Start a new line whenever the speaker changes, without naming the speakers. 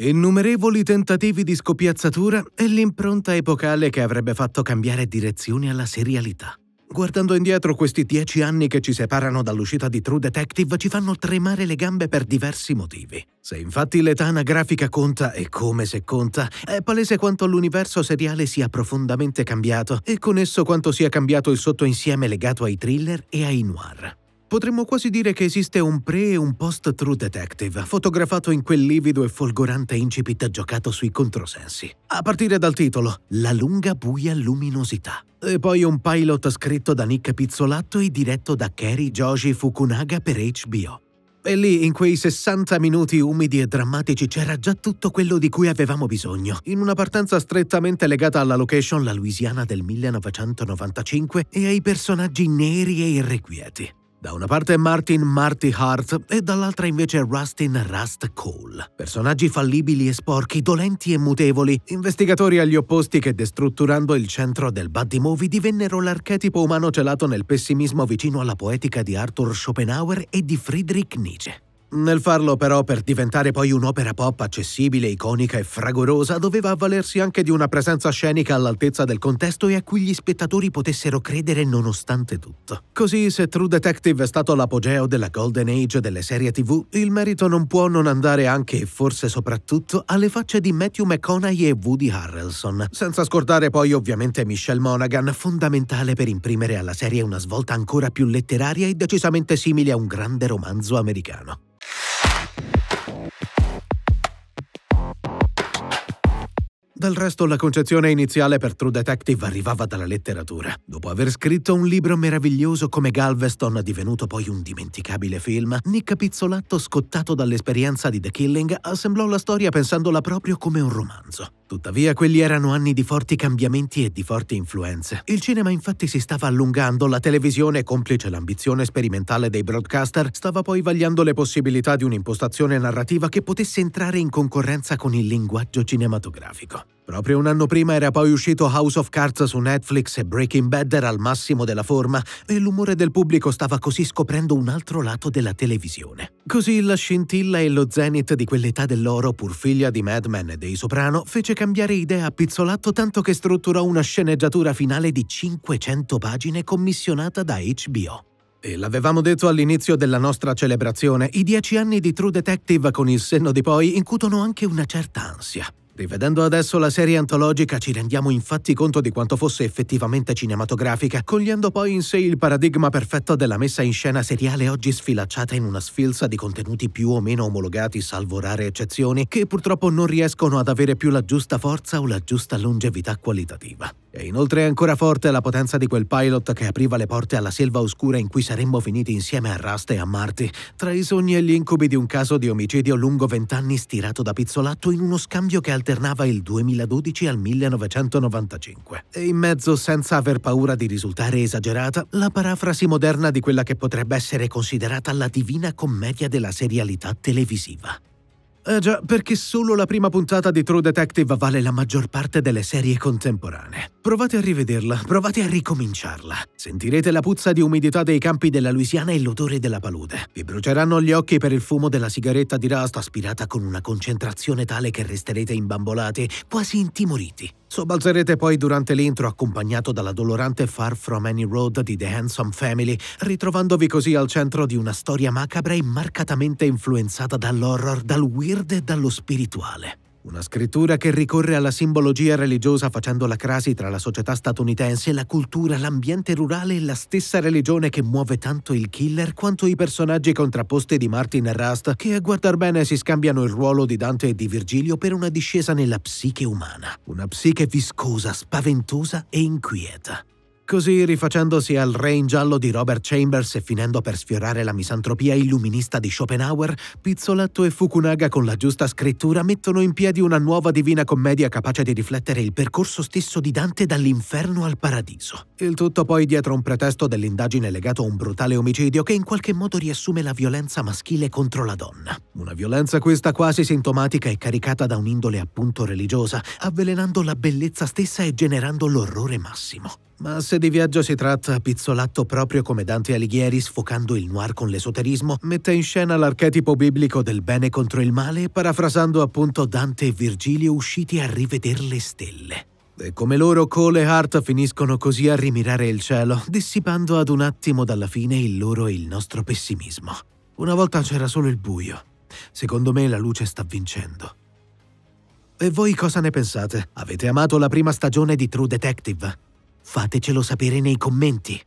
Innumerevoli tentativi di scopiazzatura e l'impronta epocale che avrebbe fatto cambiare direzione alla serialità. Guardando indietro, questi dieci anni che ci separano dall'uscita di True Detective ci fanno tremare le gambe per diversi motivi. Se infatti l'età anagrafica conta, e come se conta, è palese quanto l'universo seriale sia profondamente cambiato e con esso quanto sia cambiato il sottoinsieme legato ai thriller e ai noir. Potremmo quasi dire che esiste un pre e un post True Detective, fotografato in quel livido e folgorante incipit giocato sui controsensi. A partire dal titolo, La lunga buia luminosità. E poi un pilot scritto da Nick Pizzolatto e diretto da Kerry Joji Fukunaga per HBO. E lì, in quei 60 minuti umidi e drammatici, c'era già tutto quello di cui avevamo bisogno, in una partenza strettamente legata alla location, la Louisiana del 1995, e ai personaggi neri e irrequieti. Da una parte Martin Marty Hart e dall'altra invece Rustin Rust Cole. Personaggi fallibili e sporchi, dolenti e mutevoli, investigatori agli opposti che destrutturando il centro del buddy movie divennero l'archetipo umano celato nel pessimismo vicino alla poetica di Arthur Schopenhauer e di Friedrich Nietzsche. Nel farlo però per diventare poi un'opera pop accessibile, iconica e fragorosa, doveva avvalersi anche di una presenza scenica all'altezza del contesto e a cui gli spettatori potessero credere nonostante tutto. Così se True Detective è stato l'apogeo della Golden Age delle serie TV, il merito non può non andare anche e forse soprattutto alle facce di Matthew McConaughey e Woody Harrelson, senza scordare poi ovviamente Michelle Monaghan, fondamentale per imprimere alla serie una svolta ancora più letteraria e decisamente simile a un grande romanzo americano. Del resto la concezione iniziale per True Detective arrivava dalla letteratura. Dopo aver scritto un libro meraviglioso come Galveston, divenuto poi un dimenticabile film, Nick Pizzolatto, scottato dall'esperienza di The Killing, assemblò la storia pensandola proprio come un romanzo. Tuttavia quelli erano anni di forti cambiamenti e di forti influenze. Il cinema infatti si stava allungando, la televisione, complice l'ambizione sperimentale dei broadcaster, stava poi vagliando le possibilità di un'impostazione narrativa che potesse entrare in concorrenza con il linguaggio cinematografico. Proprio un anno prima era poi uscito House of Cards su Netflix e Breaking Bad era al massimo della forma e l'umore del pubblico stava così scoprendo un altro lato della televisione. Così la scintilla e lo zenith di quell'età dell'oro, pur figlia di Mad Men e dei Soprano, fece cambiare idea a Pizzolatto tanto che strutturò una sceneggiatura finale di 500 pagine commissionata da HBO. E l'avevamo detto all'inizio della nostra celebrazione, i dieci anni di True Detective con il senno di poi incutono anche una certa ansia. Rivedendo adesso la serie antologica ci rendiamo infatti conto di quanto fosse effettivamente cinematografica, cogliendo poi in sé il paradigma perfetto della messa in scena seriale oggi sfilacciata in una sfilza di contenuti più o meno omologati salvo rare eccezioni, che purtroppo non riescono ad avere più la giusta forza o la giusta longevità qualitativa. E inoltre è ancora forte la potenza di quel pilot che apriva le porte alla selva oscura in cui saremmo finiti insieme a Rust e a Marty, tra i sogni e gli incubi di un caso di omicidio lungo vent'anni stirato da pizzolatto in uno scambio che alternava il 2012 al 1995. E in mezzo, senza aver paura di risultare esagerata, la parafrasi moderna di quella che potrebbe essere considerata la divina commedia della serialità televisiva. Eh già, perché solo la prima puntata di True Detective vale la maggior parte delle serie contemporanee. Provate a rivederla, provate a ricominciarla. Sentirete la puzza di umidità dei campi della Louisiana e l'odore della palude. Vi bruceranno gli occhi per il fumo della sigaretta di Rust aspirata con una concentrazione tale che resterete imbambolati, quasi intimoriti. Sobalzerete poi durante l'intro accompagnato dalla dolorante Far From Any Road di The Handsome Family, ritrovandovi così al centro di una storia macabra e marcatamente influenzata dall'horror, dal weird Verde dallo spirituale. Una scrittura che ricorre alla simbologia religiosa facendo la crasi tra la società statunitense, la cultura, l'ambiente rurale e la stessa religione che muove tanto il killer quanto i personaggi contrapposti di Martin e Rust, che a guardar bene si scambiano il ruolo di Dante e di Virgilio per una discesa nella psiche umana. Una psiche viscosa, spaventosa e inquieta. Così, rifacendosi al Re in giallo di Robert Chambers e finendo per sfiorare la misantropia illuminista di Schopenhauer, Pizzolatto e Fukunaga con la giusta scrittura mettono in piedi una nuova divina commedia capace di riflettere il percorso stesso di Dante dall'inferno al paradiso. Il tutto poi dietro un pretesto dell'indagine legato a un brutale omicidio che in qualche modo riassume la violenza maschile contro la donna. Una violenza questa quasi sintomatica e caricata da un'indole appunto religiosa, avvelenando la bellezza stessa e generando l'orrore massimo. Ma se di viaggio si tratta, Pizzolatto, proprio come Dante Alighieri, sfocando il noir con l'esoterismo, mette in scena l'archetipo biblico del bene contro il male, parafrasando appunto Dante e Virgilio usciti a riveder le stelle. E come loro, Cole e Hart finiscono così a rimirare il cielo, dissipando ad un attimo dalla fine il loro e il nostro pessimismo. Una volta c'era solo il buio. Secondo me la luce sta vincendo. E voi cosa ne pensate? Avete amato la prima stagione di True Detective? Fatecelo sapere nei commenti.